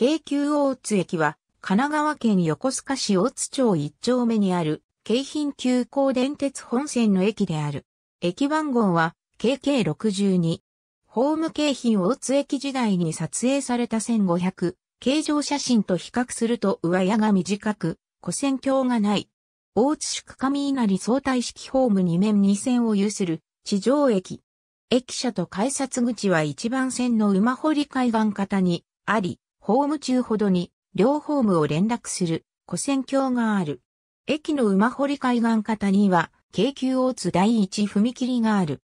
京急大津駅は、神奈川県横須賀市大津町一丁目にある、京浜急行電鉄本線の駅である。駅番号は、KK62。ホーム京浜大津駅時代に撮影された1500、形状写真と比較すると上矢が短く、古線橋がない。大津宿上稲荷相対式ホーム2面2線を有する地上駅。駅舎と改札口は一番線の馬堀海岸方にあり、ホーム中ほどに、両ホームを連絡する、古戦橋がある。駅の馬堀海岸方には、京急大津第一踏切がある。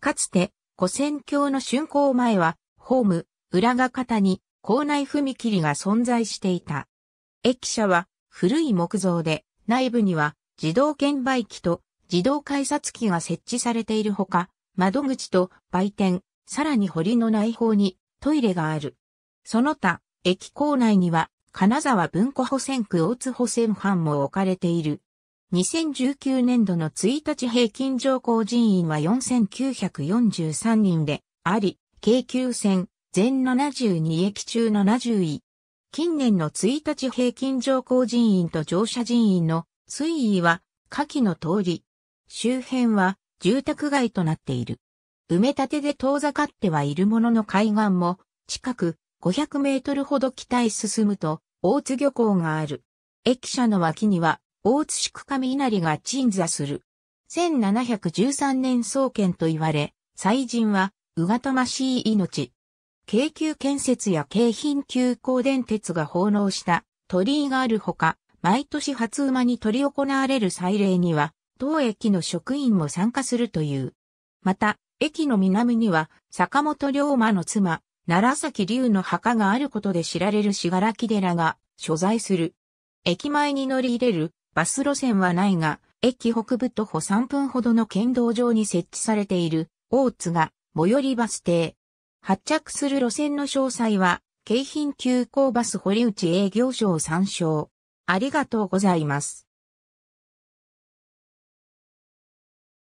かつて、古戦橋の竣工前は、ホーム、裏が方に、校内踏切が存在していた。駅舎は、古い木造で、内部には、自動券売機と自動改札機が設置されているほか、窓口と売店、さらに堀の内方にトイレがある。その他、駅構内には、金沢文庫保線区大津保線班も置かれている。2019年度の1日平均乗降人員は4943人で、あり、京急線、全72駅中70位。近年の1日平均乗降人員と乗車人員の推移は、下記の通り。周辺は住宅街となっている。埋め立てで遠ざかってはいるものの海岸も近く500メートルほど北へ進むと、大津漁港がある。駅舎の脇には、大津宿上稲荷が鎮座する。1713年創建と言われ、祭神は、うがたましい命。京急建設や京浜急行電鉄が奉納した鳥居があるほか、毎年初馬に取り行われる祭礼には、当駅の職員も参加するという。また、駅の南には、坂本龍馬の妻、奈良崎龍の墓があることで知られる信楽寺が所在する。駅前に乗り入れるバス路線はないが、駅北部徒歩3分ほどの県道上に設置されている大津が最寄りバス停。発着する路線の詳細は、京浜急行バス堀内営業所を参照。ありがとうございます。